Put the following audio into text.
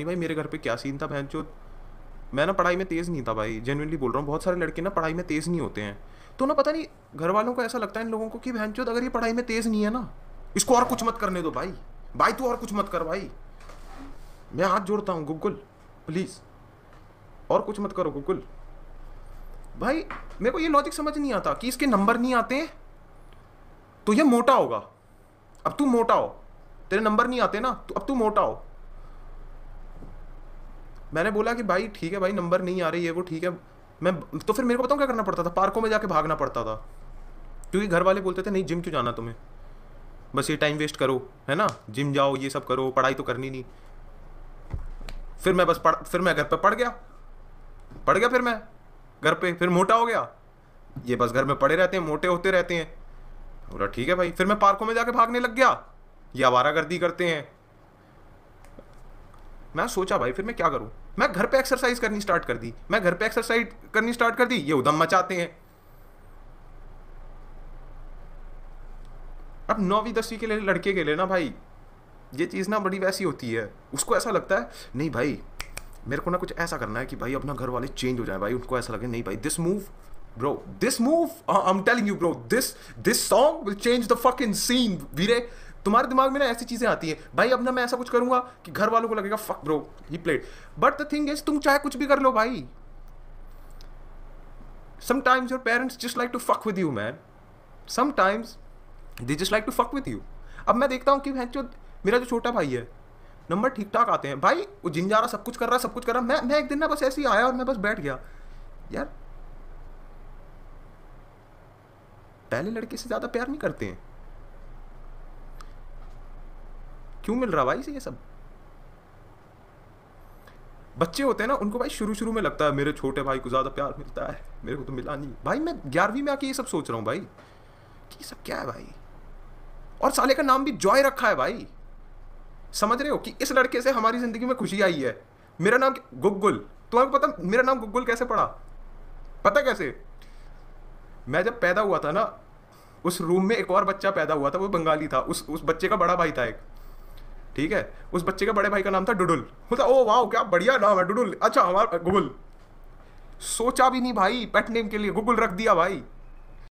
नहीं भाई मेरे घर पे क्या सीन था बहन चो मैं ना पढ़ाई में तेज़ नहीं था भाई जेनुअनली बोल रहा हूँ बहुत सारे लड़के ना पढ़ाई में तेज़ नहीं होते हैं तो ना पता नहीं घर वालों को ऐसा लगता है इन लोगों को कि बहन अगर ये पढ़ाई में तेज़ नहीं है ना इसको और कुछ मत करने दो भाई भाई तू और कुछ मत कर भाई मैं हाथ जोड़ता हूँ गुगुल प्लीज़ और कुछ मत करो गुगुल भाई मेरे को ये लॉजिक समझ नहीं आता कि इसके नंबर नहीं आते तो ये मोटा होगा अब तू मोटा हो तेरे नंबर नहीं आते ना तो अब तू मोटा हो मैंने बोला कि भाई ठीक है भाई नंबर नहीं आ रही है वो ठीक है मैं तो फिर मेरे को बताऊँ क्या करना पड़ता था पार्कों में जाके भागना पड़ता था क्योंकि घर वाले बोलते थे नहीं जिम क्यों जाना तुम्हें बस ये टाइम वेस्ट करो है ना जिम जाओ ये सब करो पढ़ाई तो करनी नहीं फिर मैं बस पढ़ फिर मैं घर पे पढ़ गया पढ़ गया फिर मैं घर पे फिर मोटा हो गया ये बस घर में पड़े रहते हैं मोटे होते रहते हैं बोला ठीक है भाई फिर मैं पार्कों में जाके भागने लग गया ये आवारागर्दी करते हैं मैं सोचा भाई फिर मैं क्या करूँ मैं घर पे एक्सरसाइज करनी स्टार्ट कर दी मैं घर पे एक्सरसाइज करनी स्टार्ट कर दी ये उदम मचाते हैं अब नौवीं दसवीं के लिए लड़के के लिए ना भाई ये चीज़ ना बड़ी वैसी होती है उसको ऐसा लगता है नहीं भाई मेरे को ना कुछ ऐसा करना है कि भाई अपना घर वाले चेंज हो जाए भाई उनको ऐसा लगे नहीं भाई this move bro this move I am telling you bro this this song will change the fucking scene वीरे तुम्हारे दिमाग में ना ऐसी चीज़ें आती हैं भाई अब ना मैं ऐसा कुछ करूंगा कि घर वालों को लगेगा fuck bro he played but the thing is तुम चाहे कुछ भी कर लो भाई sometimes your parents just like to fuck with you man sometimes they just like to fuck with you अब मैं देखता हूँ कि जो मेरा जो छोटा भाई है नंबर ठीक ठाक आते हैं भाई वो जिन जा रहा सब कुछ कर रहा सब कुछ कर रहा मैं मैं एक दिन ना बस ऐसे ही आया और मैं बस बैठ गया यार पहले लड़के से ज़्यादा प्यार नहीं करते हैं क्यों मिल रहा भाई से ये सब बच्चे होते हैं ना उनको भाई शुरू शुरू में लगता है मेरे छोटे भाई को ज़्यादा प्यार मिलता है मेरे को तो मिला नहीं भाई मैं ग्यारहवीं में आके ये सब सोच रहा हूँ भाई कि ये सब क्या है भाई और साले का नाम भी जॉय रखा है भाई समझ रहे हो कि इस लड़के से हमारी ज़िंदगी में खुशी आई है मेरा नाम गुग्गुल तुम्हें पता मेरा नाम गुग्गुल कैसे पड़ा पता कैसे मैं जब पैदा हुआ था ना उस रूम में एक और बच्चा पैदा हुआ था वो बंगाली था उस उस बच्चे का बड़ा भाई था एक ठीक है उस बच्चे का बड़े भाई का नाम था डुडुल बोलता ओ वाह क्या बढ़िया नाम है डुडुल अच्छा हमारा गूगल सोचा भी नहीं भाई पेट नेम के लिए गूगल रख दिया भाई